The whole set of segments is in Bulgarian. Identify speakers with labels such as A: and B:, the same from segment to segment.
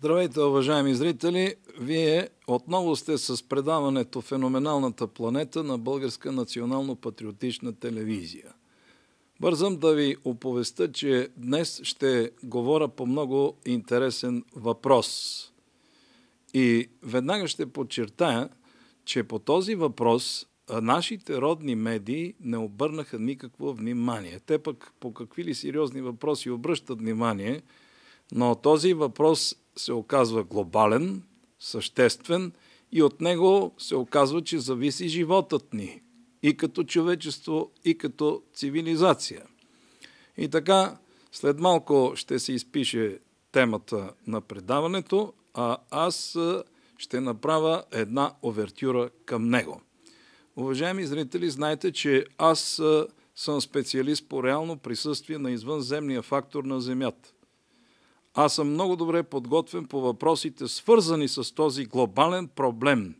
A: Здравейте, уважаеми зрители! Вие отново сте с предаването Феноменалната планета на Българска национално-патриотична телевизия. Бързам да ви оповеста, че днес ще говоря по много интересен въпрос. И веднага ще подчертая, че по този въпрос нашите родни медии не обърнаха никакво внимание. Те пък по какви ли сериозни въпроси обръщат внимание, но този въпрос се оказва глобален, съществен и от него се оказва, че зависи животът ни и като човечество, и като цивилизация. И така, след малко ще се изпише темата на предаването, а аз ще направя една овертюра към него. Уважаеми зрители, знаете, че аз съм специалист по реално присъствие на извънземния фактор на Земята аз съм много добре подготвен по въпросите, свързани с този глобален проблем.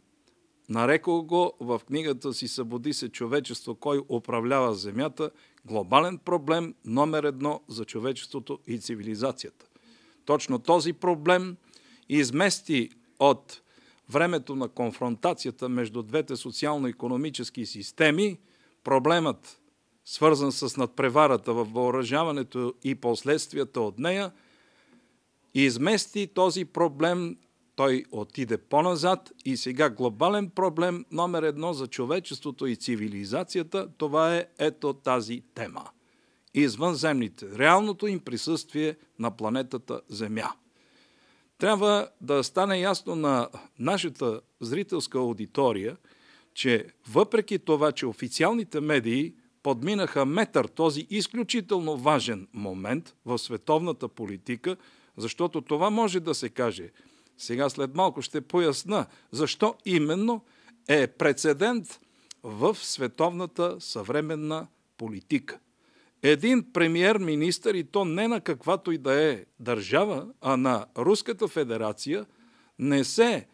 A: Нарекох го в книгата си Събуди се човечество, кой управлява Земята, глобален проблем номер едно за човечеството и цивилизацията. Точно този проблем измести от времето на конфронтацията между двете социално-економически системи, проблемът, свързан с надпреварата във въоръжаването и последствията от нея – и измести този проблем. Той отиде по-назад и сега глобален проблем номер едно за човечеството и цивилизацията, това е ето тази тема. Извънземните, реалното им присъствие на планетата Земя. Трябва да стане ясно на нашата зрителска аудитория, че въпреки това, че официалните медии подминаха метър този изключително важен момент в световната политика – защото това може да се каже. Сега след малко ще поясна защо именно е прецедент в световната съвременна политика. Един премьер-министр и то не на каквато и да е държава, а на Руската федерация не се е,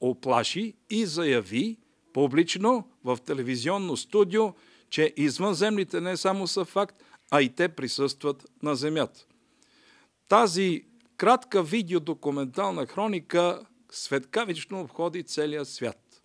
A: оплаши и заяви публично в телевизионно студио, че извънземните не само са факт, а и те присъстват на Земята. Тази кратка видеодокументална хроника светкавично обходи целия свят.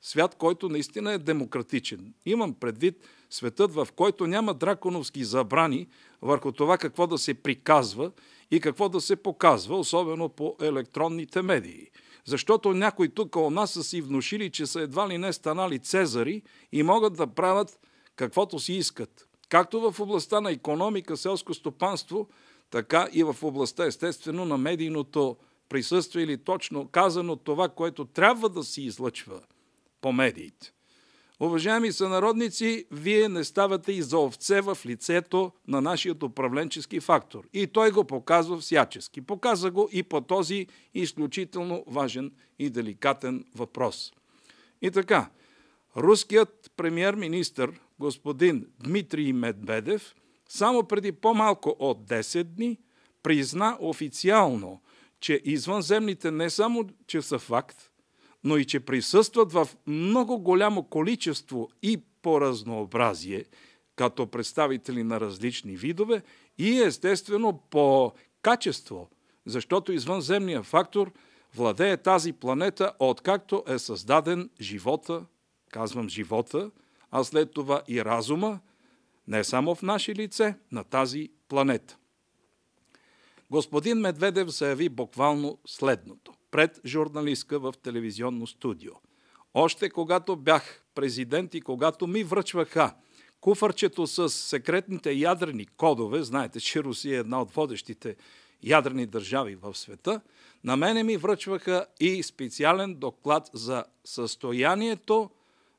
A: Свят, който наистина е демократичен. Имам предвид светът, в който няма драконовски забрани върху това какво да се приказва и какво да се показва, особено по електронните медии. Защото някои тук у нас са си внушили, че са едва ли не станали цезари и могат да правят каквото си искат. Както в областта на економика, селско стопанство – така и в областта, естествено, на медийното присъствие или точно казано това, което трябва да се излъчва по медиите. Уважаеми сънародници, вие не ставате и за овце в лицето на нашия управленчески фактор. И той го показва всячески. Показа го и по този изключително важен и деликатен въпрос. И така, руският премьер-министр господин Дмитрий Медведев – само преди по-малко от 10 дни призна официално, че извънземните не само, че са факт, но и че присъстват в много голямо количество и по разнообразие, като представители на различни видове и естествено по качество, защото извънземният фактор владее тази планета, откакто е създаден живота, казвам живота, а след това и разума, не само в наше лице, на тази планета. Господин Медведев заяви буквално следното пред журналистка в телевизионно студио. Още когато бях президент и когато ми връчваха куфарчето с секретните ядрени кодове, знаете, че Русия е една от водещите ядрени държави в света, на мене ми връчваха и специален доклад за състоянието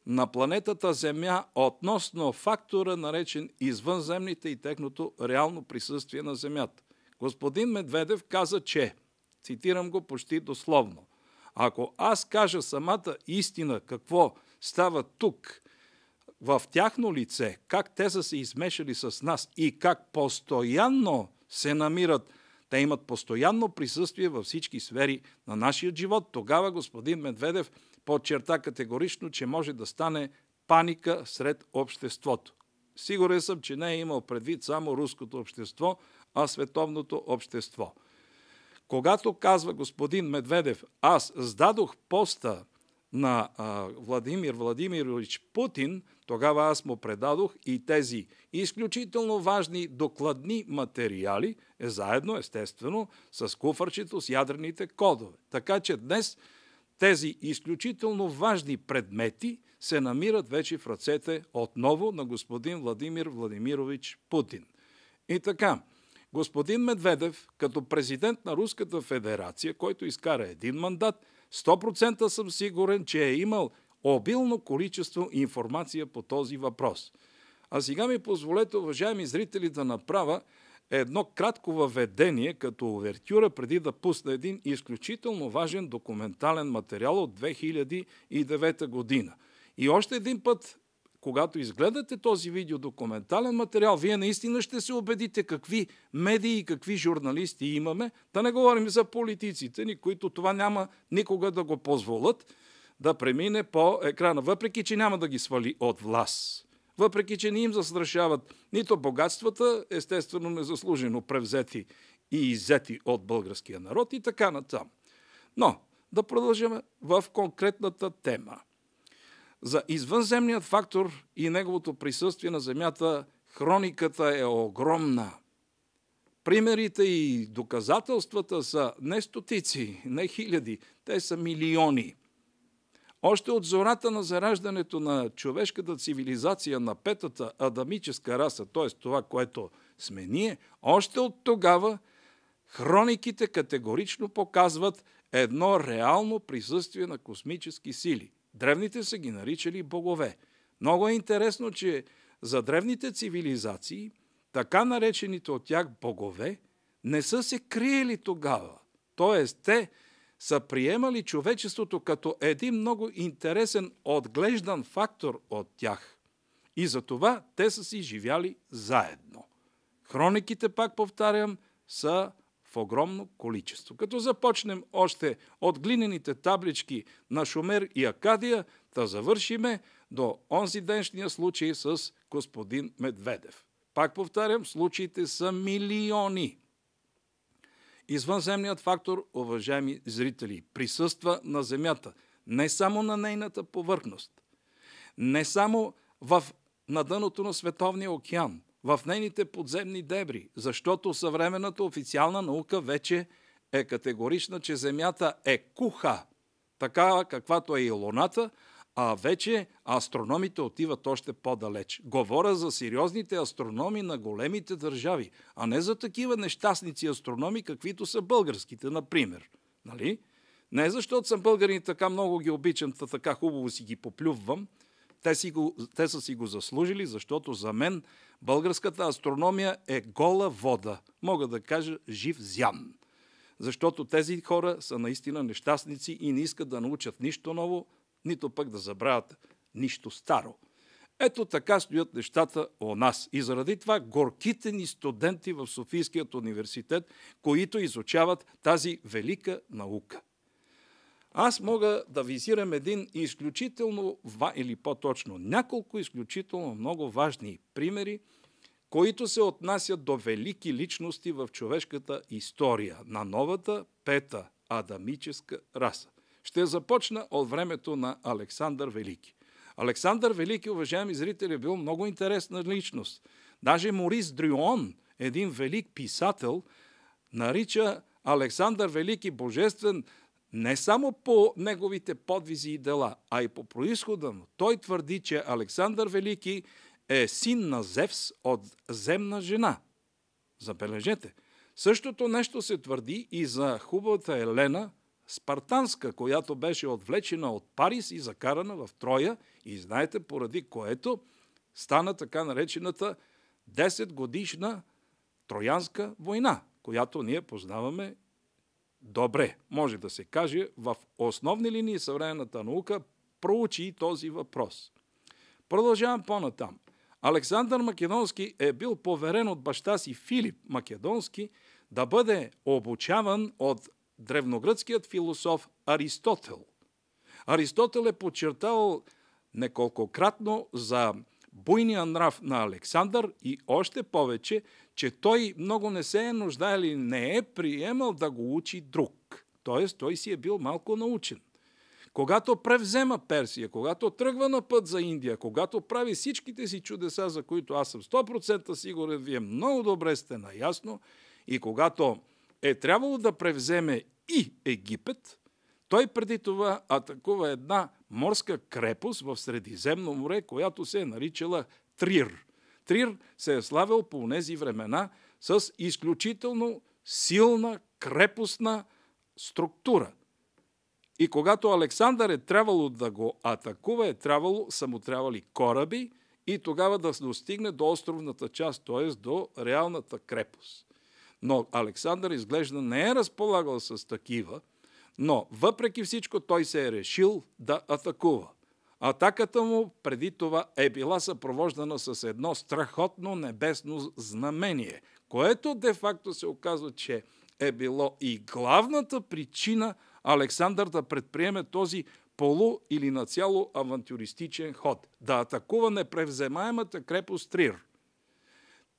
A: на планетата Земя относно фактора, наречен извънземните и техното реално присъствие на Земята. Господин Медведев каза, че, цитирам го почти дословно, ако аз кажа самата истина какво става тук, в тяхно лице, как те са се измешали с нас и как постоянно се намират, те имат постоянно присъствие във всички сфери на нашия живот, тогава господин Медведев подчерта категорично, че може да стане паника сред обществото. Сигурен съм, че не е имал предвид само руското общество, а световното общество. Когато казва господин Медведев, аз сдадох поста на а, Владимир Владимирович Путин, тогава аз му предадох и тези изключително важни докладни материали, е заедно, естествено, с куфарчето с ядрените кодове. Така че днес тези изключително важни предмети се намират вече в ръцете отново на господин Владимир Владимирович Путин. И така, господин Медведев, като президент на Руската федерация, който изкара един мандат, 100% съм сигурен, че е имал обилно количество информация по този въпрос. А сега ми позволете, уважаеми зрители, да направя едно кратко въведение като овертюра преди да пусна един изключително важен документален материал от 2009 година. И още един път, когато изгледате този видеодокументален материал, вие наистина ще се убедите какви медии и какви журналисти имаме, да не говорим за политиците ни, които това няма никога да го позволят да премине по екрана, въпреки че няма да ги свали от власт въпреки че не им застрашават нито богатствата, естествено незаслужено превзети и иззети от българския народ и така натам. Но да продължим в конкретната тема. За извънземният фактор и неговото присъствие на Земята хрониката е огромна. Примерите и доказателствата са не стотици, не хиляди, те са милиони – още от зората на зараждането на човешката цивилизация на петата адамическа раса, т.е. това, което сме ние, още от тогава хрониките категорично показват едно реално присъствие на космически сили. Древните са ги наричали богове. Много е интересно, че за древните цивилизации, така наречените от тях богове, не са се криели тогава. Тоест, те са приемали човечеството като един много интересен отглеждан фактор от тях. И за това те са си живяли заедно. Хрониките, пак повтарям, са в огромно количество. Като започнем още от глинените таблички на Шумер и Акадия, да завършиме до онзи деншния случай с господин Медведев. Пак повтарям, случаите са милиони. Извънземният фактор, уважаеми зрители, присъства на Земята, не само на нейната повърхност, не само в, на дъното на Световния океан, в нейните подземни дебри, защото съвременната официална наука вече е категорична, че Земята е куха, такава каквато е и Луната, а вече астрономите отиват още по-далеч. Говоря за сериозните астрономи на големите държави, а не за такива нещастници астрономи, каквито са българските, например. Нали? Не защото съм българин, така много ги обичам, така хубаво си ги поплювам. Те, си го, те са си го заслужили, защото за мен българската астрономия е гола вода. Мога да кажа жив зян. Защото тези хора са наистина нещастници и не искат да научат нищо ново, нито пък да забравят нищо старо. Ето така стоят нещата у нас. И заради това горките ни студенти в Софийският университет, които изучават тази велика наука. Аз мога да визирам един изключително, или по-точно няколко изключително много важни примери, които се отнасят до велики личности в човешката история на новата пета адамическа раса ще започна от времето на Александър Велики. Александър Велики, уважаеми зрители, е бил много интересна личност. Даже Морис Дрюон, един велик писател, нарича Александър Велики божествен не само по неговите подвизи и дела, а и по происхода му. Той твърди, че Александър Велики е син на Зевс от земна жена. Забележете. Същото нещо се твърди и за хубавата Елена, Спартанска, която беше отвлечена от Парис и закарана в Троя и знаете поради което стана така наречената 10 годишна Троянска война, която ние познаваме добре. Може да се каже, в основни линии съвременната наука проучи този въпрос. Продължавам по-натам. Александър Македонски е бил поверен от баща си Филип Македонски да бъде обучаван от древногръцкият философ Аристотел. Аристотел е подчертал неколкократно за буйния нрав на Александър и още повече, че той много не се е нуждаел и не е приемал да го учи друг. Тоест, той си е бил малко научен. Когато превзема Персия, когато тръгва на път за Индия, когато прави всичките си чудеса, за които аз съм 100% сигурен, вие много добре сте наясно, и когато е трябвало да превземе и Египет, той преди това атакува една морска крепост в Средиземно море, която се е наричала Трир. Трир се е славил по тези времена с изключително силна крепостна структура. И когато Александър е трябвало да го атакува, е трябвало, са му трябвали кораби и тогава да достигне до островната част, т.е. до реалната крепост. Но Александър изглежда не е разполагал с такива, но въпреки всичко той се е решил да атакува. Атаката му преди това е била съпровождана с едно страхотно небесно знамение, което де-факто се оказва, че е било и главната причина Александър да предприеме този полу или нацяло авантюристичен ход, да атакува непревземаемата крепост Трир.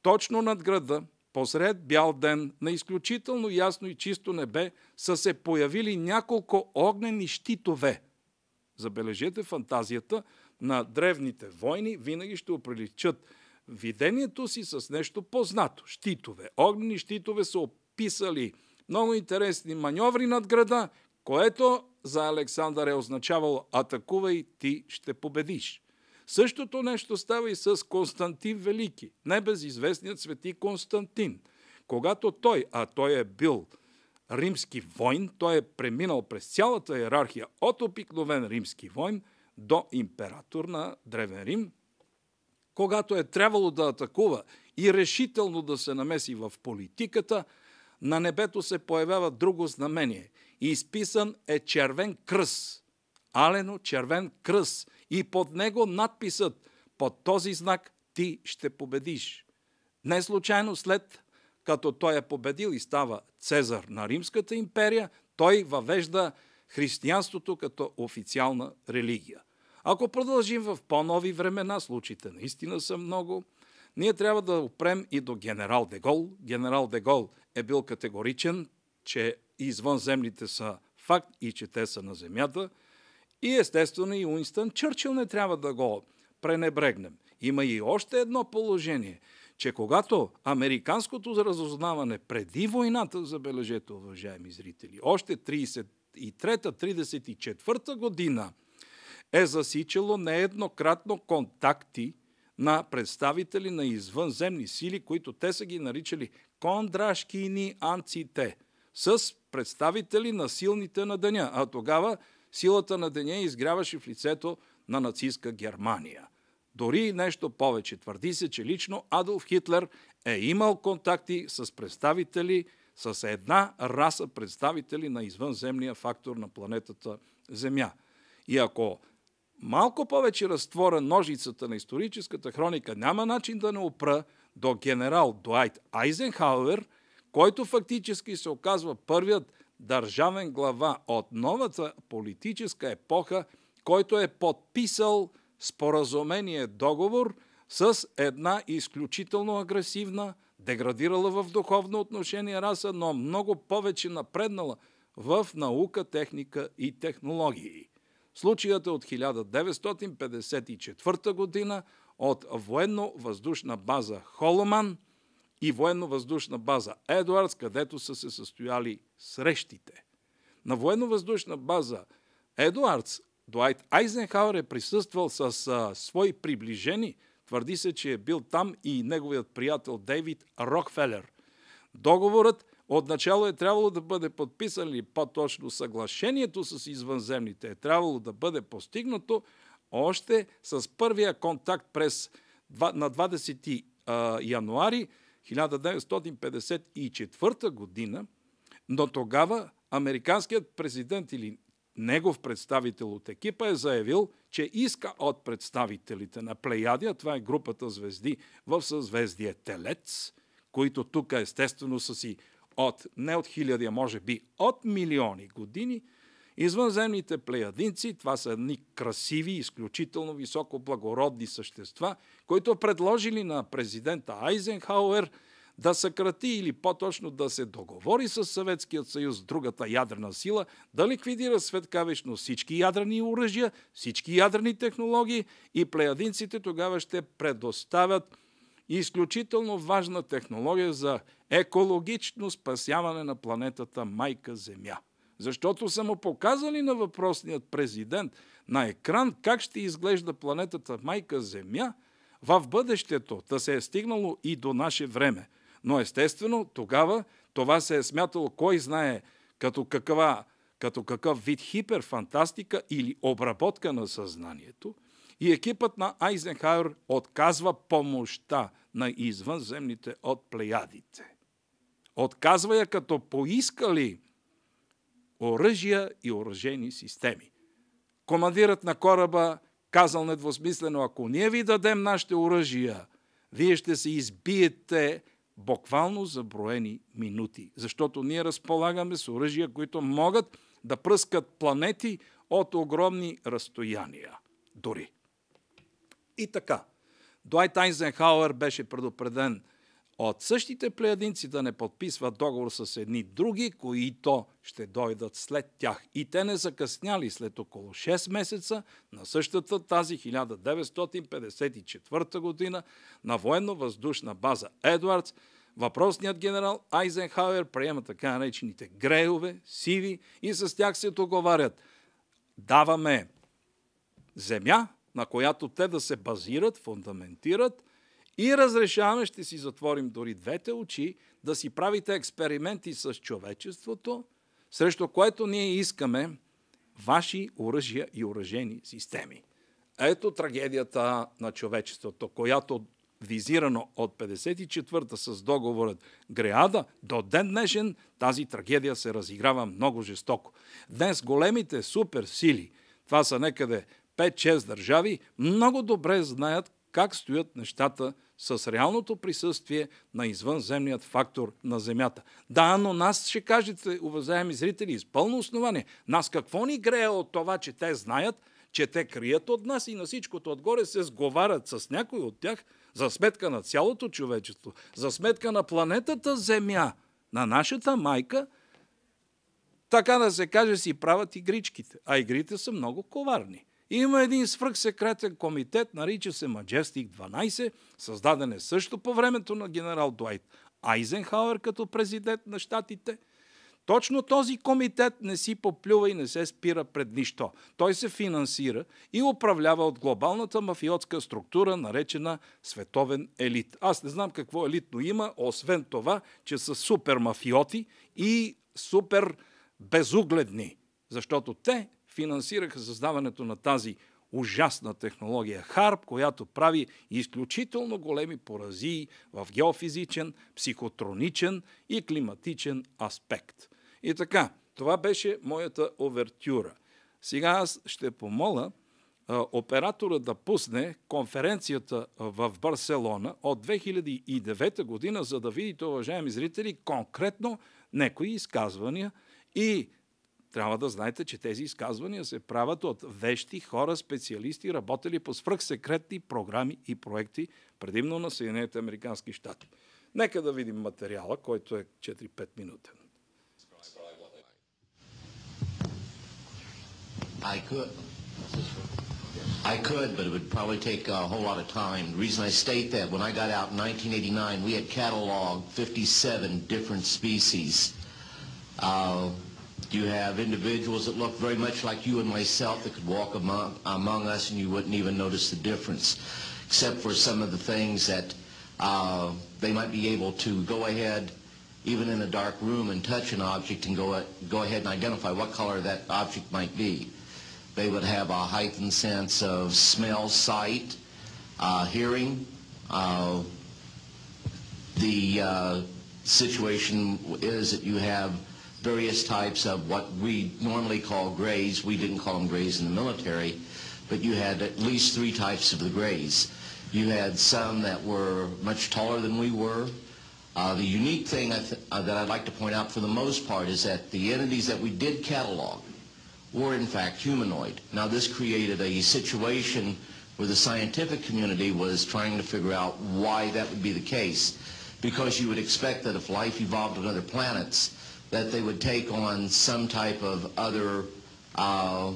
A: Точно над града Посред бял ден на изключително ясно и чисто небе са се появили няколко огнени щитове. Забележете фантазията на древните войни, винаги ще оприличат видението си с нещо познато. Щитове. Огнени щитове са описали много интересни маньоври над града, което за Александър е означавало атакувай, ти ще победиш. Същото нещо става и с Константин Велики, небезизвестният свети Константин. Когато той, а той е бил римски войн, той е преминал през цялата иерархия от обикновен римски войн до император на Древен Рим, когато е трябвало да атакува и решително да се намеси в политиката, на небето се появява друго знамение. Изписан е червен кръс алено червен кръс и под него надписът «Под този знак ти ще победиш». Не случайно след като той е победил и става Цезар на Римската империя, той въвежда християнството като официална религия. Ако продължим в по-нови времена, случаите наистина са много, ние трябва да опрем и до генерал Дегол. Генерал Дегол е бил категоричен, че извънземните са факт и че те са на земята – и естествено и Уинстън Чърчил не трябва да го пренебрегнем. Има и още едно положение, че когато американското разузнаване преди войната, забележете, уважаеми зрители, още 33-34 година е засичало нееднократно контакти на представители на извънземни сили, които те са ги наричали кондрашкини анците, с представители на силните на деня. А тогава силата на деня изгряваше в лицето на нацистска Германия. Дори нещо повече. Твърди се, че лично Адолф Хитлер е имал контакти с представители, с една раса представители на извънземния фактор на планетата Земя. И ако малко повече разтворя ножицата на историческата хроника, няма начин да не опра до генерал Дуайт Айзенхауер, който фактически се оказва първият държавен глава от новата политическа епоха, който е подписал споразумение договор с една изключително агресивна, деградирала в духовно отношение раса, но много повече напреднала в наука, техника и технологии. Случаят е от 1954 година от военно-въздушна база Холоман – и военно-въздушна база Едуардс, където са се състояли срещите. На военно-въздушна база Едуардс Дуайт Айзенхауер е присъствал с а, свои приближени. Твърди се, че е бил там и неговият приятел Дейвид Рокфелер. Договорът отначало е трябвало да бъде подписан или по-точно съглашението с извънземните е трябвало да бъде постигнато още с първия контакт през, на 20 януари 1954 година, но тогава американският президент или негов представител от екипа е заявил, че иска от представителите на Плеядия, това е групата звезди в съзвездие Телец, които тук естествено са си от, не от хиляди, а може би от милиони години – Извънземните плеядинци, това са едни красиви, изключително високо благородни същества, които предложили на президента Айзенхауер да съкрати или по-точно да се договори с Съветският съюз, другата ядрена сила, да ликвидира светкавечно всички ядрени оръжия, всички ядрени технологии и плеядинците тогава ще предоставят изключително важна технология за екологично спасяване на планетата Майка Земя. Защото са му показали на въпросният президент на екран как ще изглежда планетата Майка Земя в бъдещето, да се е стигнало и до наше време. Но естествено, тогава това се е смятало кой знае като каква като какъв вид хиперфантастика или обработка на съзнанието, и екипът на Айзенхайер отказва помощта на извънземните от плеядите. Отказва я като поискали оръжия и оръжени системи. Командирът на кораба казал недвусмислено, ако ние ви дадем нашите оръжия, вие ще се избиете буквално за броени минути, защото ние разполагаме с оръжия, които могат да пръскат планети от огромни разстояния. Дори. И така, Дуайт Айнзенхауер беше предупреден – от същите плеядинци да не подписват договор с едни други, които ще дойдат след тях. И те не закъсняли след около 6 месеца на същата тази 1954 година на военно-въздушна база Едвардс Въпросният генерал Айзенхауер приема така наречените греове, сиви и с тях се договарят. Даваме земя, на която те да се базират, фундаментират и разрешаваме, ще си затворим дори двете очи, да си правите експерименти с човечеството, срещу което ние искаме ваши оръжия и оръжени системи. Ето трагедията на човечеството, която визирано от 54-та с договорът Греада, до ден днешен тази трагедия се разиграва много жестоко. Днес големите суперсили, това са некъде 5-6 държави, много добре знаят как стоят нещата с реалното присъствие на извънземният фактор на Земята. Да, но нас ще кажете, уважаеми зрители, с пълно основание, нас какво ни грее от това, че те знаят, че те крият от нас и на всичкото отгоре се сговарят с някой от тях за сметка на цялото човечество, за сметка на планетата Земя, на нашата майка, така да се каже, си правят игричките. А игрите са много коварни. Има един свръхсекретен комитет, нарича се Majestic 12, създаден е също по времето на генерал Дуайт Айзенхауер като президент на щатите. Точно този комитет не си поплюва и не се спира пред нищо. Той се финансира и управлява от глобалната мафиотска структура, наречена световен елит. Аз не знам какво елитно има, освен това, че са супер мафиоти и супер безугледни, защото те финансираха създаването на тази ужасна технология ХАРП, която прави изключително големи поразии в геофизичен, психотроничен и климатичен аспект. И така, това беше моята овертюра. Сега аз ще помоля а, оператора да пусне конференцията в Барселона от 2009 година, за да видите, уважаеми зрители, конкретно някои изказвания и трябва да знаете, че тези изказвания се правят от вещи хора, специалисти, работили по свръхсекретни програми и проекти, предимно на Съединените Американски щати. Нека да видим материала, който е 4-5 минути.
B: I could. I could, but it would probably take a whole lot of time. The reason I state that, when I got out in 1989, we had cataloged 57 different species. Uh, You have individuals that look very much like you and myself that could walk among, among us and you wouldn't even notice the difference, except for some of the things that uh, they might be able to go ahead, even in a dark room, and touch an object and go, go ahead and identify what color that object might be. They would have a heightened sense of smell, sight, uh, hearing. Uh, the uh, situation is that you have various types of what we normally call grays. We didn't call them grays in the military, but you had at least three types of the grays. You had some that were much taller than we were. Uh, the unique thing I th uh, that I'd like to point out for the most part is that the entities that we did catalog were in fact humanoid. Now this created a situation where the scientific community was trying to figure out why that would be the case because you would expect that if life evolved on other planets, that they would take on some type of other uh,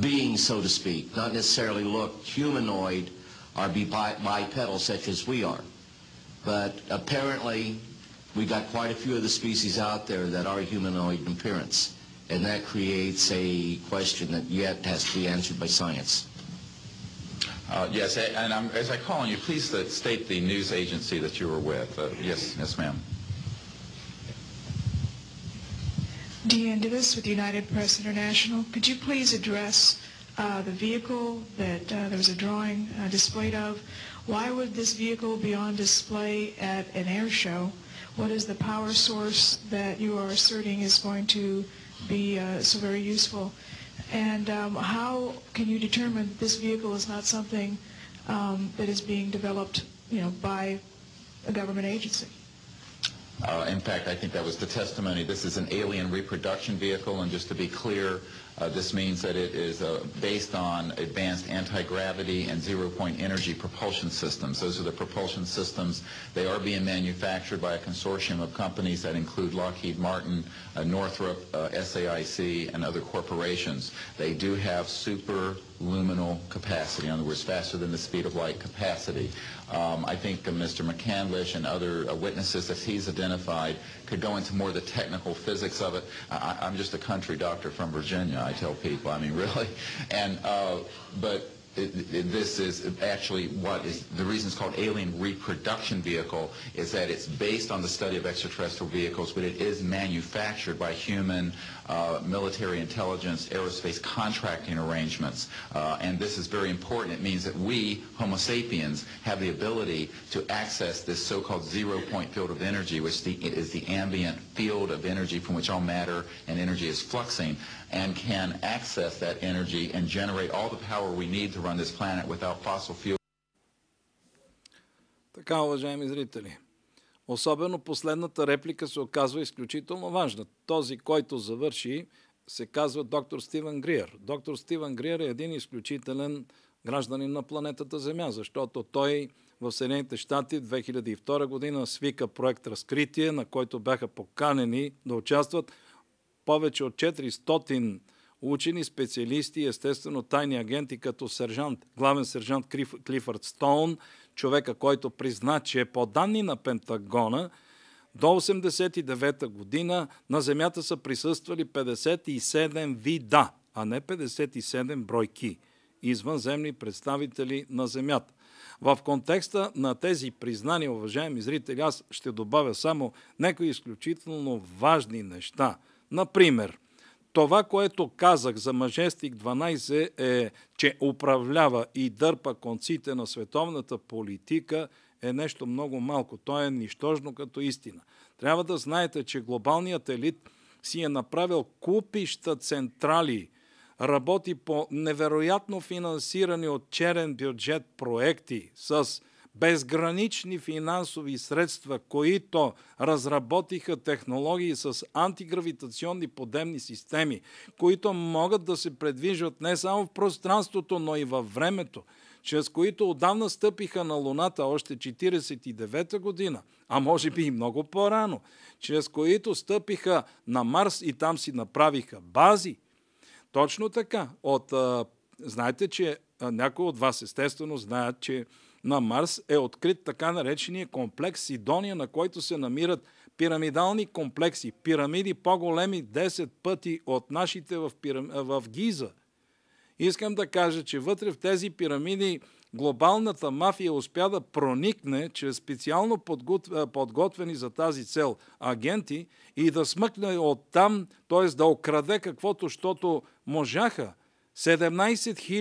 B: being, so to speak, not necessarily look humanoid or be bipedal such as we are. But apparently, we got quite a few of the species out there that are humanoid in appearance, and that creates a question that yet has to be answered by science.
C: Uh, yes, and I'm, as I call on you, please uh, state the news agency that you were with. Uh, yes, yes, ma'am.
A: Deanne Divis with United Press International. Could you please address uh, the vehicle that uh, there was a drawing uh, displayed of? Why would this vehicle be on display at an air show? What is the power source that you are asserting is going to be uh, so very useful? And um, how can you determine this vehicle is not something um, that is being developed, you know, by a government agency?
C: Uh, in fact, I think that was the testimony. This is an alien reproduction vehicle, and just to be clear, uh, this means that it is uh, based on advanced anti-gravity and zero-point energy propulsion systems. Those are the propulsion systems. They are being manufactured by a consortium of companies that include Lockheed Martin, uh, Northrop, uh, SAIC, and other corporations. They do have super luminal capacity, in other words, faster than the speed of light capacity. Um, I think uh, Mr. McCandlish and other uh, witnesses that he's identified could go into more of the technical physics of it. I, am just a country doctor from Virginia, I tell people. I mean, really. And, uh, but this is actually what is the reason it's called alien reproduction vehicle is that it's based on the study of extraterrestrial vehicles, but it is manufactured by human uh, military intelligence aerospace contracting arrangements. Uh, and this is very important. It means that we, Homo sapiens, have the ability to access this so-called zero-point field of energy, which is the ambient field of energy from which all matter and energy is fluxing. and can access that energy and generate all the power we need to run this planet without fossil
A: fuel. Така, уважаеми зрители. Особено последната реплика се оказва изключително важна. Този, който завърши, се казва доктор Стивен Гриер. Доктор Стивен Гриер е един изключителен гражданин на планетата Земя, защото той в Съединените щати 2002 година свика проект Разкритие, на който бяха поканени да участват повече от 400 учени, специалисти, естествено тайни агенти, като сержант, главен сержант Клиф, Клифърд Стоун, човека, който призна, че е по данни на Пентагона, до 1989 година на Земята са присъствали 57 вида, а не 57 бройки извънземни представители на Земята. В контекста на тези признания, уважаеми зрители, аз ще добавя само някои изключително важни неща – Например, това, което казах за Мъжестик 12 е, че управлява и дърпа конците на световната политика е нещо много малко. То е нищожно като истина. Трябва да знаете, че глобалният елит си е направил купища централи, работи по невероятно финансирани от черен бюджет проекти с безгранични финансови средства, които разработиха технологии с антигравитационни подемни системи, които могат да се предвижват не само в пространството, но и във времето, чрез които отдавна стъпиха на Луната още 49-та година, а може би и много по-рано, чрез които стъпиха на Марс и там си направиха бази. Точно така. От, а, знаете, че а, някои от вас естествено знаят, че на Марс е открит така наречения комплекс Сидония, на който се намират пирамидални комплекси, пирамиди по-големи 10 пъти от нашите в, пирам... в Гиза. Искам да кажа, че вътре в тези пирамиди глобалната мафия успя да проникне чрез специално подготвени за тази цел агенти и да смъкне оттам, т.е. да украде каквото, щото можаха. 17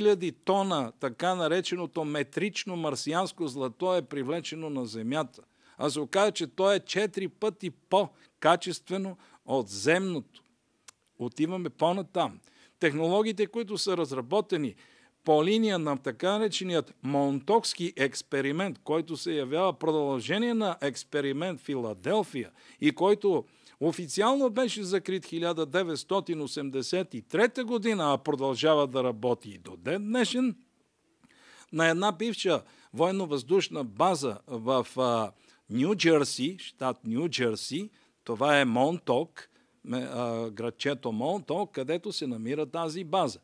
A: 000 тона така нареченото метрично марсианско злато е привлечено на Земята. А се оказа, че то е 4 пъти по-качествено от земното. Отиваме по-натам. Технологиите, които са разработени по линия на така нареченият Монтокски експеримент, който се явява продължение на експеримент Филаделфия и който Официално беше закрит 1983 година, а продължава да работи и до ден днешен. На една бивша военно-въздушна база в Нью Джерси, щат Нью Джерси, това е Монток, градчето Монток, където се намира тази база.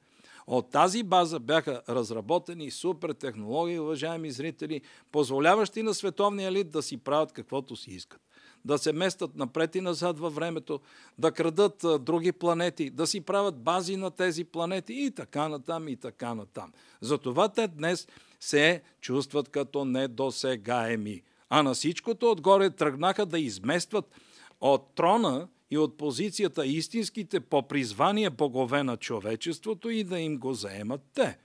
A: От тази база бяха разработени супер технологии, уважаеми зрители, позволяващи на световния елит да си правят каквото си искат да се местат напред и назад във времето, да крадат други планети, да си правят бази на тези планети и така натам, и така натам. Затова те днес се чувстват като недосегаеми. А на всичкото отгоре тръгнаха да изместват от трона и от позицията истинските по призвание богове на човечеството и да им го заемат те.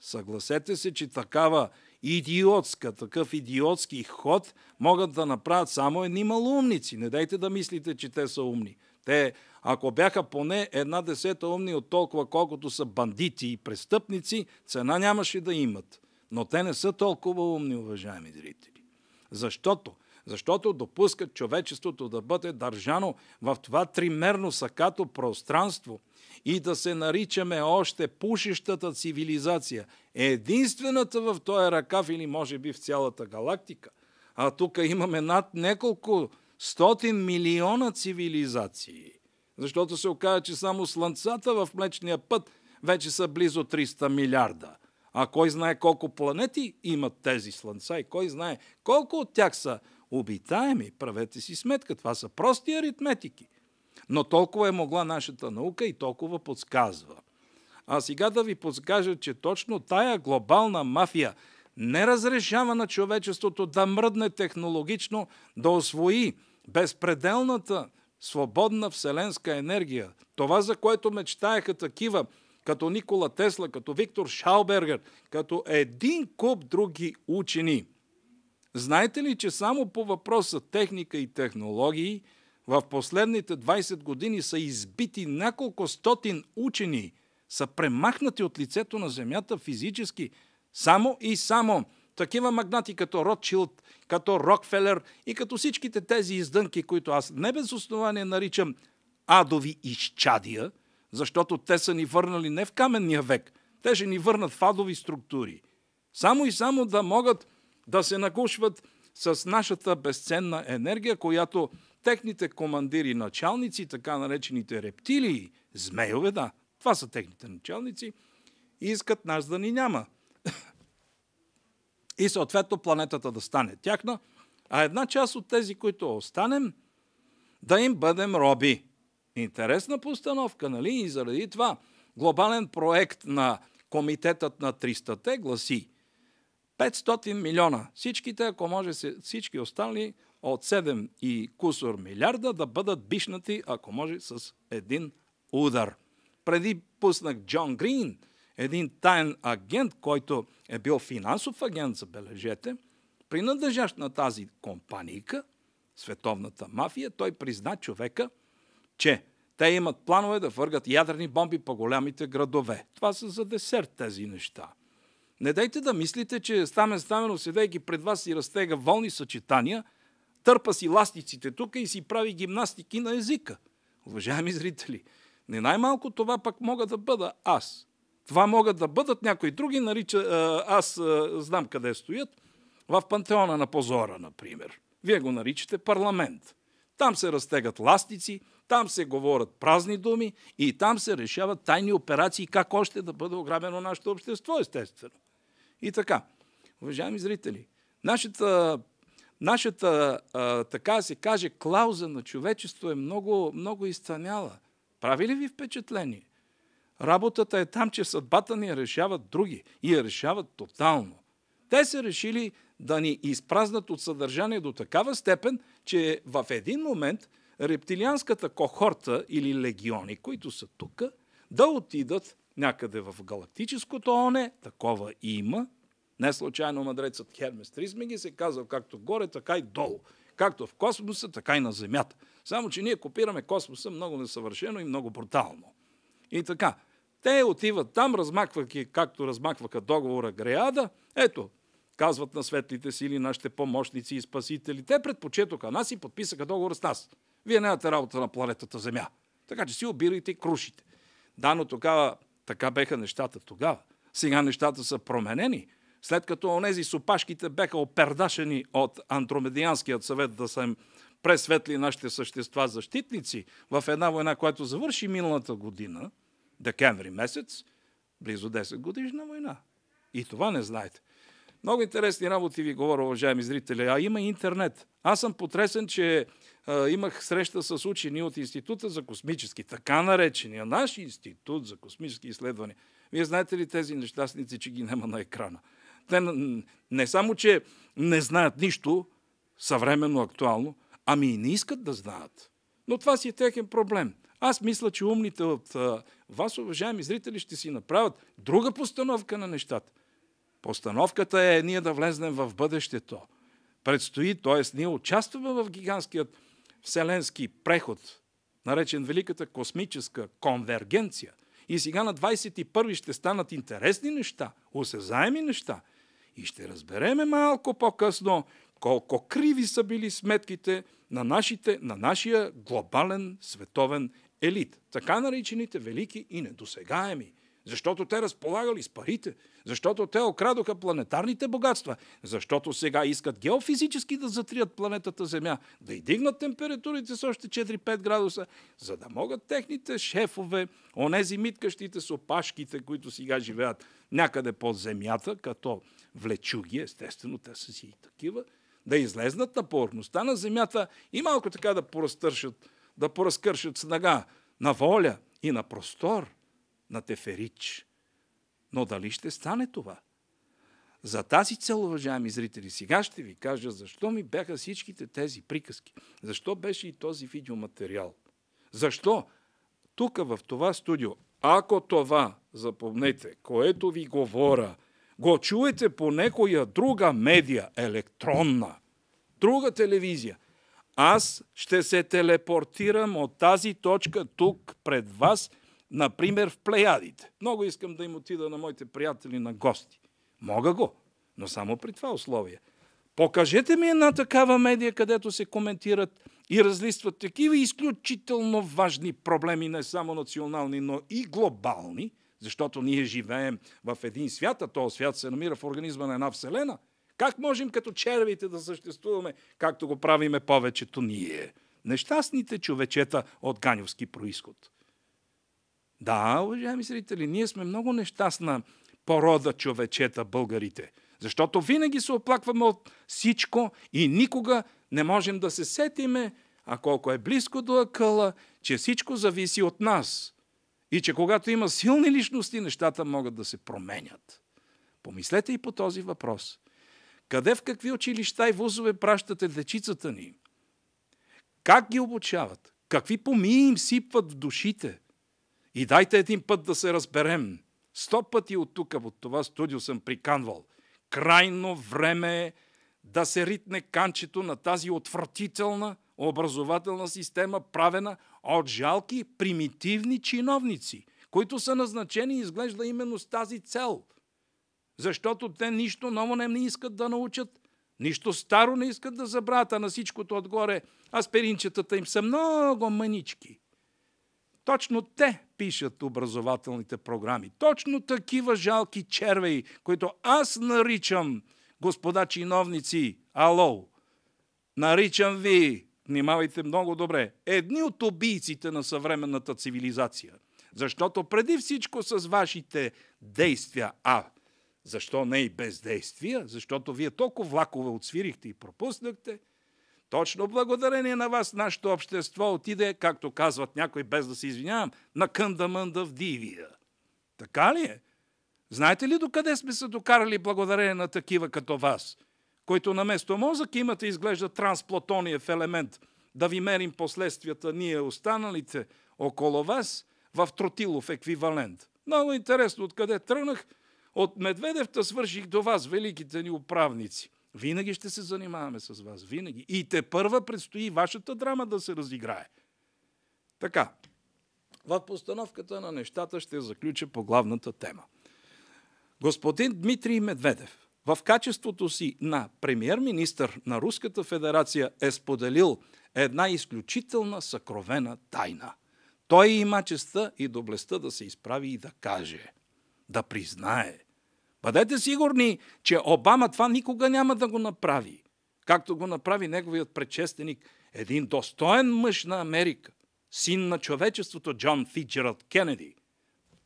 A: Съгласете се, че такава идиотска, такъв идиотски ход могат да направят само едни малумници. Не дайте да мислите, че те са умни. Те, ако бяха поне една десета умни от толкова, колкото са бандити и престъпници, цена нямаше да имат. Но те не са толкова умни, уважаеми зрители. Защото защото допускат човечеството да бъде държано в това тримерно сакато пространство и да се наричаме още пушищата цивилизация. Единствената в този ръкав или може би в цялата галактика. А тук имаме над няколко стотин милиона цивилизации. Защото се оказа, че само слънцата в Млечния път вече са близо 300 милиарда. А кой знае колко планети имат тези слънца и кой знае колко от тях са обитаеми. Правете си сметка, това са прости аритметики. Но толкова е могла нашата наука и толкова подсказва. А сега да ви подскажа, че точно тая глобална мафия не разрешава на човечеството да мръдне технологично, да освои безпределната свободна вселенска енергия. Това, за което мечтаеха такива, като Никола Тесла, като Виктор Шаубергер, като един куп други учени – Знаете ли, че само по въпроса техника и технологии в последните 20 години са избити няколко стотин учени, са премахнати от лицето на Земята физически, само и само такива магнати като Ротшилд, като Рокфелер и като всичките тези издънки, които аз не без основание наричам адови изчадия, защото те са ни върнали не в каменния век, те ще ни върнат в адови структури. Само и само да могат да се нагушват с нашата безценна енергия, която техните командири, началници, така наречените рептилии, змейове, да, това са техните началници, искат нас да ни няма. И съответно планетата да стане тяхна, а една част от тези, които останем, да им бъдем роби. Интересна постановка, нали? И заради това глобален проект на Комитетът на 300-те гласи – 500 милиона. Всичките, ако може всички останали от 7 и кусор милиарда да бъдат бишнати, ако може, с един удар. Преди пуснах Джон Грин, един тайн агент, който е бил финансов агент, забележете, принадлежащ на тази компанийка, световната мафия, той призна човека, че те имат планове да въргат ядрени бомби по голямите градове. Това са за десерт тези неща – не дайте да мислите, че Стамен Стаменов, седейки пред вас, и разтега волни съчетания, търпа си ластиците тук и си прави гимнастики на езика. Уважаеми зрители, не най-малко това пък мога да бъда аз. Това могат да бъдат някои други, нарича, аз знам къде стоят, в пантеона на позора, например. Вие го наричате парламент. Там се разтегат ластици, там се говорят празни думи и там се решават тайни операции, как още да бъде ограбено нашето общество, естествено. И така, уважаеми зрители, нашата, нашата а, така се каже, клауза на човечество е много, много изтъняла. Прави ли ви впечатление? Работата е там, че съдбата ни решават други и я решават тотално. Те са решили да ни изпразнат от съдържание до такава степен, че в един момент рептилианската кохорта или легиони, които са тук, да отидат някъде в галактическото оне, такова има, не случайно мъдрецът Хермес Трисмеги се казал както горе, така и долу. Както в космоса, така и на Земята. Само, че ние копираме космоса много несъвършено и много брутално. И така, те отиват там, размахвайки, както размахваха договора Греада. Ето, казват на светлите сили, нашите помощници и спасители. Те предпочетоха нас и подписаха договор с нас. Вие нямате работа на планетата Земя. Така че си обирайте и крушите. Да, но тогава така беха нещата тогава. Сега нещата са променени след като онези сопашките бяха опердашени от Антромедианският съвет да съм пресветли нашите същества защитници в една война, която завърши миналата година, декември месец, близо 10 годишна война. И това не знаете. Много интересни работи ви говоря, уважаеми зрители. А има интернет. Аз съм потресен, че а, имах среща с учени от Института за космически, така наречения наш Институт за космически изследвания. Вие знаете ли тези нещастници, че ги няма на екрана? Те не само, че не знаят нищо съвременно, актуално, ами и не искат да знаят. Но това си е техен проблем. Аз мисля, че умните от вас, уважаеми зрители, ще си направят друга постановка на нещата. Постановката е ние да влезнем в бъдещето. Предстои, т.е. ние участваме в гигантският вселенски преход, наречен Великата космическа конвергенция. И сега на 21 ще станат интересни неща, осезаеми неща – и ще разбереме малко по-късно колко криви са били сметките на, нашите, на нашия глобален световен елит. Така наречените велики и недосегаеми – защото те разполагали с парите. Защото те окрадоха планетарните богатства. Защото сега искат геофизически да затрият планетата Земя. Да издигнат температурите с още 4-5 градуса, за да могат техните шефове, онези миткащите с опашките, които сега живеят някъде под земята, като влечуги, естествено, те са си и такива, да излезнат на повърхността на земята и малко така да поразкършат да поразкършат снага на воля и на простор – на Теферич. Но дали ще стане това? За тази цел, уважаеми зрители, сега ще ви кажа защо ми бяха всичките тези приказки. Защо беше и този видеоматериал. Защо? Тук в това студио, ако това, запомнете, което ви говоря, го чуете по некоя друга медия, електронна, друга телевизия, аз ще се телепортирам от тази точка тук пред вас – Например, в Плеядите. Много искам да им отида на моите приятели на гости. Мога го, но само при това условие. Покажете ми една такава медия, където се коментират и разлистват такива изключително важни проблеми, не само национални, но и глобални, защото ние живеем в един свят, а този свят се намира в организма на една вселена. Как можем като червите да съществуваме, както го правиме повечето ние? Нещастните човечета от ганевски происход. Да, уважаеми зрители, ние сме много нещастна порода човечета, българите. Защото винаги се оплакваме от всичко и никога не можем да се сетиме, а колко е близко до акъла, че всичко зависи от нас. И че когато има силни личности, нещата могат да се променят. Помислете и по този въпрос. Къде в какви училища и вузове пращате дечицата ни? Как ги обучават? Какви помии им сипват в душите? И дайте един път да се разберем. Сто пъти от тук, от това студио съм приканвал. Крайно време е да се ритне канчето на тази отвратителна образователна система, правена от жалки примитивни чиновници, които са назначени, изглежда именно с тази цел. Защото те нищо ново не искат да научат, нищо старо не искат да забравят, а на всичкото отгоре аспиринчетата им са много мънички – точно те пишат образователните програми. Точно такива жалки червеи, които аз наричам господа чиновници, ало, наричам ви, внимавайте много добре, едни от убийците на съвременната цивилизация. Защото преди всичко с вашите действия, а защо не и бездействия, защото вие толкова влакове отсвирихте и пропуснахте – точно благодарение на вас нашето общество отиде, както казват някой, без да се извинявам, на къндамънда в дивия. Така ли е? Знаете ли докъде сме се докарали благодарение на такива като вас, които на место мозък имате изглежда трансплатониев елемент, да ви мерим последствията ние останалите около вас в тротилов еквивалент. Много интересно откъде тръгнах. От Медведевта свърших до вас, великите ни управници. Винаги ще се занимаваме с вас. Винаги. И те първа предстои вашата драма да се разиграе. Така. В постановката на нещата ще заключа по главната тема. Господин Дмитрий Медведев в качеството си на премьер-министр на Руската федерация е споделил една изключителна съкровена тайна. Той има честа и доблестта да се изправи и да каже, да признае, Бъдете сигурни, че Обама това никога няма да го направи, както го направи неговият предшественик, един достоен мъж на Америка, син на човечеството Джон Фиджерът Кенеди.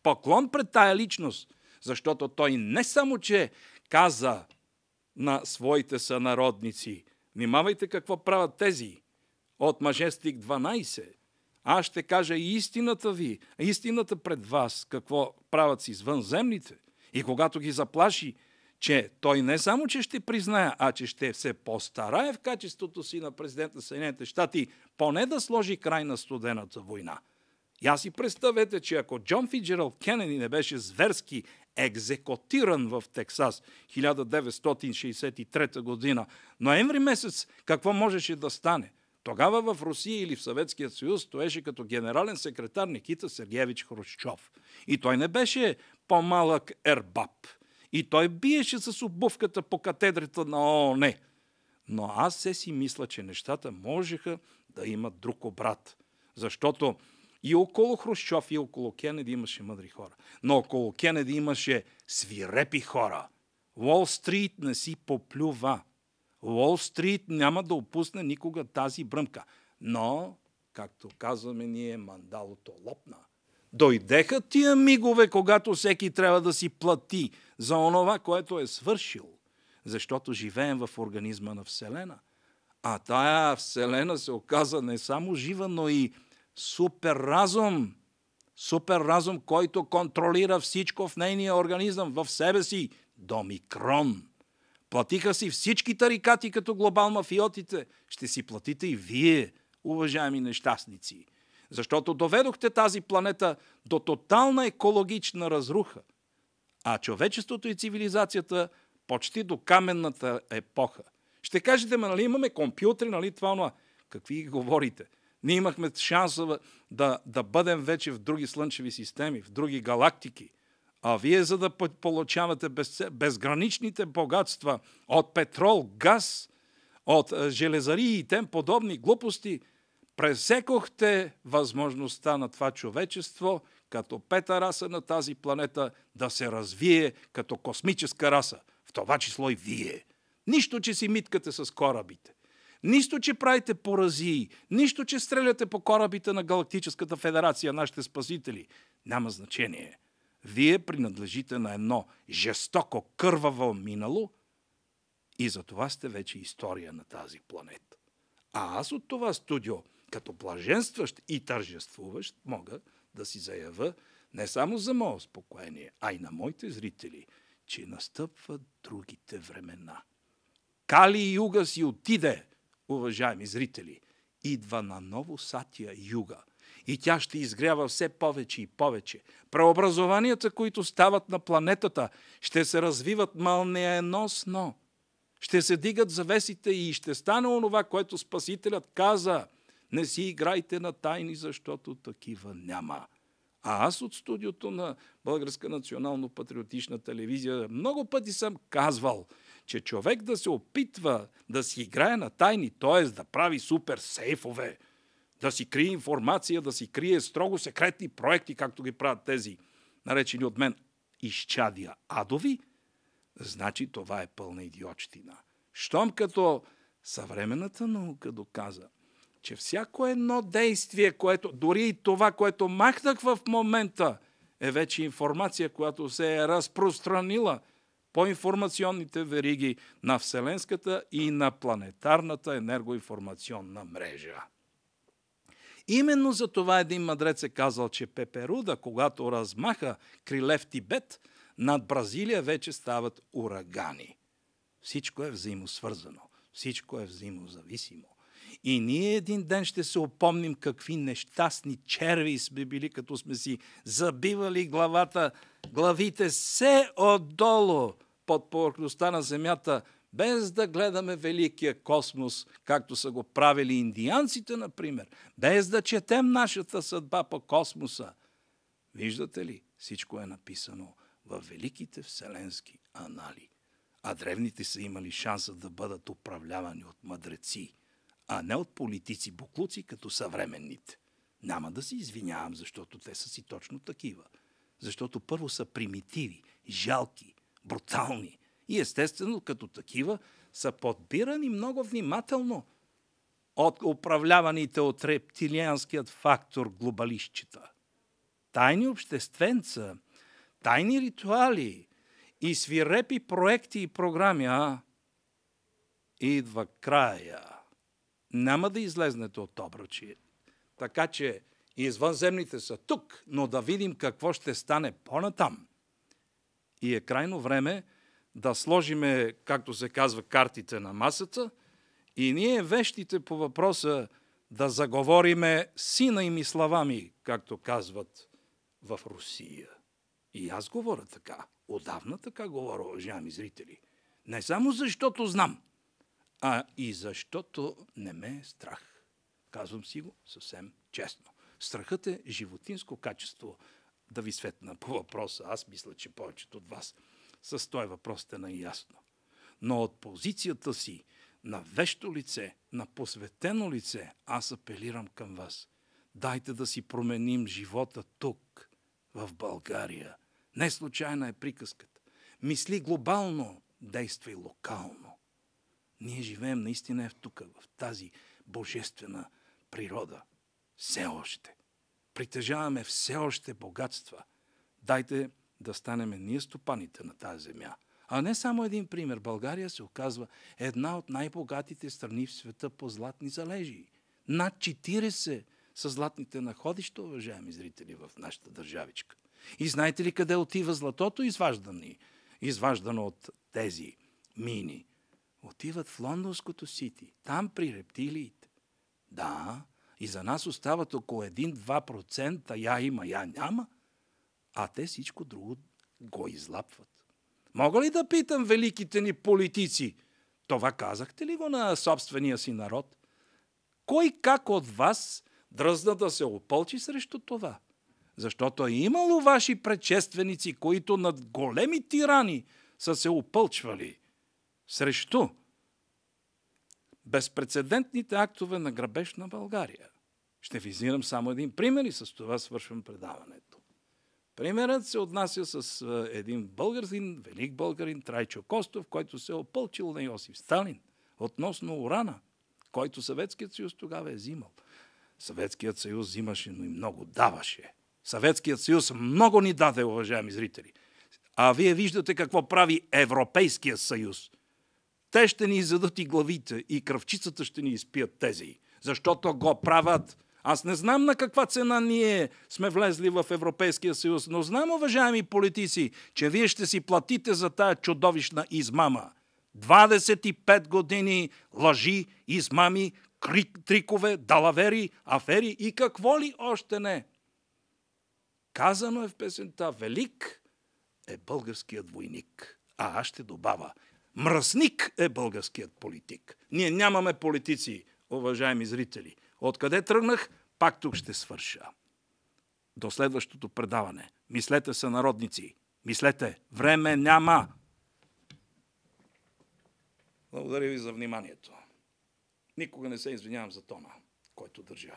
A: Поклон пред тая личност, защото той не само, че каза на своите сънародници, внимавайте какво правят тези от Мажестик 12, аз ще кажа и истината ви, истината пред вас, какво правят с извънземните – и когато ги заплаши, че той не само, че ще признае, а че ще се постарае в качеството си на президент на Съединените щати, поне да сложи край на студената война. И аз си представете, че ако Джон Фиджерал Кеннеди не беше зверски екзекутиран в Тексас 1963 година, ноември месец какво можеше да стане? Тогава в Русия или в Съветския съюз стоеше като генерален секретар Никита Сергеевич Хрущов. И той не беше по-малък ербаб. И той биеше с обувката по катедрата на ООН. Но аз се си мисля, че нещата можеха да имат друг обрат. Защото и около Хрущов, и около Кенеди имаше мъдри хора. Но около Кенеди имаше свирепи хора. Уолл Стрит не си поплюва. Уолл Стрит няма да опусне никога тази бръмка. Но, както казваме ние, мандалото лопна. Дойдеха тия мигове, когато всеки трябва да си плати за онова, което е свършил, защото живеем в организма на Вселена. А тая Вселена се оказа не само жива, но и супер разум. Супер разум, който контролира всичко в нейния организъм, в себе си, до микрон. Платиха си всички тарикати като глобал мафиотите. Ще си платите и вие, уважаеми нещастници. Защото доведохте тази планета до тотална екологична разруха, а човечеството и цивилизацията почти до каменната епоха. Ще кажете, ме, нали имаме компютри, нали това, но какви говорите? Ние имахме шанса да, да бъдем вече в други слънчеви системи, в други галактики. А вие, за да получавате без, безграничните богатства от петрол, газ, от е, железари и тем подобни глупости – Пресекохте възможността на това човечество като пета раса на тази планета да се развие като космическа раса, в това число и вие. Нищо, че си миткате с корабите. Нищо, че правите поразии. Нищо, че стреляте по корабите на Галактическата федерация, нашите спасители. Няма значение. Вие принадлежите на едно жестоко кърваво минало и за това сте вече история на тази планета. А аз от това студио – като блаженстващ и тържествуващ мога да си заявя не само за мое успокоение, а и на моите зрители, че настъпват другите времена. Кали юга си отиде, уважаеми зрители. Идва на ново сатия юга. И тя ще изгрява все повече и повече. Преобразованията, които стават на планетата, ще се развиват малнееносно. Ще се дигат завесите и ще стане онова, което Спасителят каза – не си играйте на тайни, защото такива няма. А аз от студиото на Българска национално-патриотична телевизия много пъти съм казвал, че човек да се опитва да си играе на тайни, т.е. да прави супер сейфове, да си крие информация, да си крие строго секретни проекти, както ги правят тези, наречени от мен, изчадия адови, значи това е пълна идиотщина. Щом като съвременната наука доказа, че всяко едно действие, което, дори и това, което махнах в момента, е вече информация, която се е разпространила по информационните вериги на Вселенската и на планетарната енергоинформационна мрежа. Именно за това един мадрец е казал, че Пеперуда, когато размаха криле в Тибет, над Бразилия вече стават урагани. Всичко е взаимосвързано, всичко е взаимозависимо. И ние един ден ще се опомним какви нещастни черви сме били, като сме си забивали главата, главите се отдолу под повърхността на земята, без да гледаме великия космос, както са го правили индианците, например, без да четем нашата съдба по космоса. Виждате ли, всичко е написано в великите вселенски анали, а древните са имали шанса да бъдат управлявани от мъдреци – а не от политици буклуци, като съвременните. Няма да се извинявам, защото те са си точно такива. Защото първо са примитиви, жалки, брутални. И естествено, като такива, са подбирани много внимателно от управляваните от рептилианският фактор глобалищчета. Тайни общественца, тайни ритуали и свирепи проекти и програми, а? Идва края няма да излезнете от обръчие. Така че извънземните са тук, но да видим какво ще стане по-натам. И е крайно време да сложиме, както се казва, картите на масата и ние вещите по въпроса да заговориме сина и миславами, както казват в Русия. И аз говоря така. Отдавна така говоря, уважаеми зрители. Не само защото знам, а и защото не ме е страх. Казвам си го съвсем честно. Страхът е животинско качество. Да ви светна по въпроса. Аз мисля, че повечето от вас с този въпрос сте наясно. Но от позицията си на вещо лице, на посветено лице, аз апелирам към вас. Дайте да си променим живота тук, в България. Не случайна е приказката. Мисли глобално, действай локално. Ние живеем наистина в тук, в тази божествена природа. Все още. Притежаваме все още богатства. Дайте да станем ние стопаните на тази земя. А не само един пример. България се оказва една от най-богатите страни в света по златни залежи. Над 40 са златните находища, уважаеми зрители, в нашата държавичка. И знаете ли къде отива златото, изваждано от тези мини – Отиват в лондонското сити, там при рептилиите. Да, и за нас остават около 1-2%, я има, я няма, а те всичко друго го излапват. Мога ли да питам великите ни политици? Това казахте ли го на собствения си народ? Кой как от вас дръзна да се опълчи срещу това? Защото е имало ваши предшественици, които над големи тирани са се опълчвали – срещу безпредседентните актове на грабеж на България. Ще визирам само един пример и с това свършвам предаването. Примерът се отнася с е, един българин, велик българин, Трайчо Костов, който се е опълчил на Йосиф Сталин относно урана, който Съветският съюз тогава е взимал. Съветският съюз взимаше, но и много даваше. Съветският съюз много ни даде, уважаеми зрители. А вие виждате какво прави Европейския съюз – те ще ни изядат и главите, и кръвчицата ще ни изпият тези, защото го правят. Аз не знам на каква цена ние сме влезли в Европейския съюз, но знам, уважаеми политици, че вие ще си платите за тая чудовищна измама. 25 години лъжи, измами, крик, трикове, далавери, афери и какво ли още не. Казано е в песента Велик е българският войник. А аз ще добавя – Мръсник е българският политик. Ние нямаме политици, уважаеми зрители. Откъде тръгнах, пак тук ще свърша. До следващото предаване. Мислете са народници. Мислете, време няма. Благодаря ви за вниманието. Никога не се извинявам за тона, който държа.